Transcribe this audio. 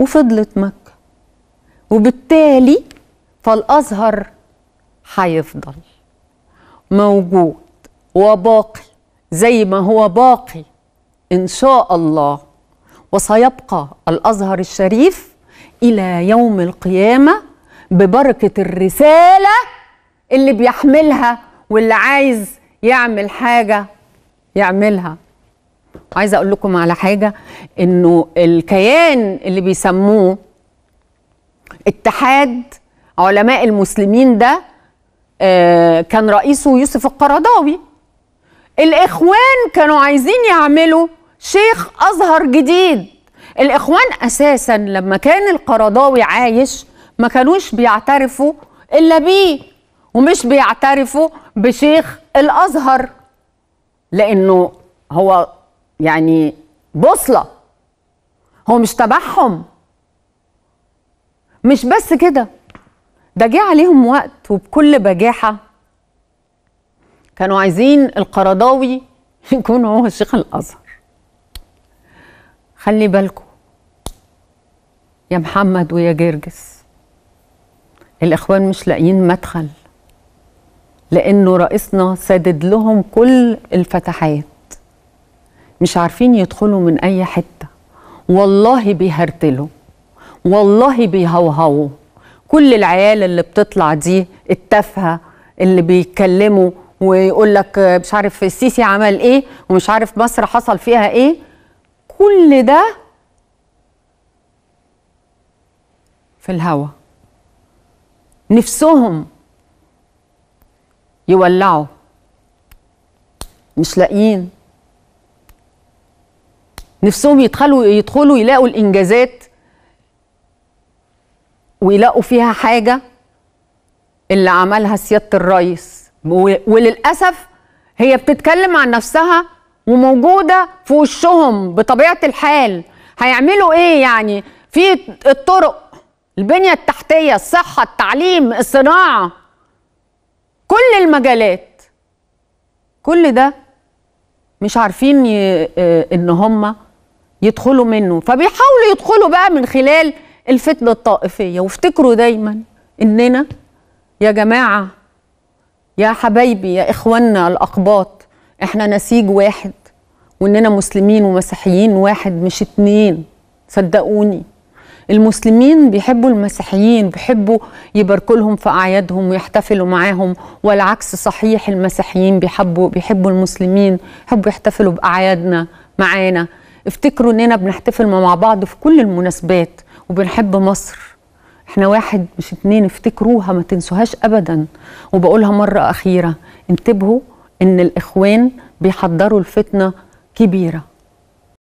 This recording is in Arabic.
وفضلت مكة وبالتالي فالأزهر هيفضل موجود وباقي زي ما هو باقي إن شاء الله وسيبقى الأزهر الشريف إلى يوم القيامة ببركة الرسالة اللي بيحملها واللي عايز يعمل حاجة يعملها عايزه اقول لكم على حاجه انه الكيان اللي بيسموه اتحاد علماء المسلمين ده آه، كان رئيسه يوسف القرضاوي الاخوان كانوا عايزين يعملوا شيخ ازهر جديد الاخوان اساسا لما كان القرضاوي عايش ما كانوش بيعترفوا الا بيه ومش بيعترفوا بشيخ الازهر لانه هو يعني بوصله هو مش تبعهم مش بس كده ده جه عليهم وقت وبكل بجاحه كانوا عايزين القرضاوي يكون هو شيخ الازهر خلي بالكم يا محمد ويا جرجس الاخوان مش لاقيين مدخل لانه رئيسنا سدد لهم كل الفتحات مش عارفين يدخلوا من اي حته والله بيهرتلوا والله بيهوهوا كل العيال اللي بتطلع دي التافهه اللي بيتكلموا ويقول لك مش عارف السيسي عمل ايه ومش عارف مصر حصل فيها ايه كل ده في الهوا نفسهم يولعوا مش لاقيين نفسهم يدخلوا يدخلوا يلاقوا الانجازات ويلاقوا فيها حاجه اللي عملها سياده الرئيس وللاسف هي بتتكلم عن نفسها وموجوده في وشهم بطبيعه الحال هيعملوا ايه يعني في الطرق البنيه التحتيه الصحه التعليم الصناعه كل المجالات كل ده مش عارفين آه، ان هم يدخلوا منه فبيحاولوا يدخلوا بقى من خلال الفتنة الطائفية وافتكروا دايما إننا يا جماعة يا حبايبي يا إخواننا الأقباط إحنا نسيج واحد وإننا مسلمين ومسيحيين واحد مش اتنين صدقوني المسلمين بيحبوا المسيحيين بيحبوا يباركوا لهم في اعيادهم ويحتفلوا معاهم والعكس صحيح المسيحيين بيحبوا بيحبوا المسلمين بيحبوا يحتفلوا باعيادنا معانا افتكروا اننا بنحتفل مع بعض في كل المناسبات وبنحب مصر احنا واحد مش اتنين افتكروها ما تنسوهاش ابدا وبقولها مره اخيره انتبهوا ان الاخوان بيحضروا الفتنه كبيره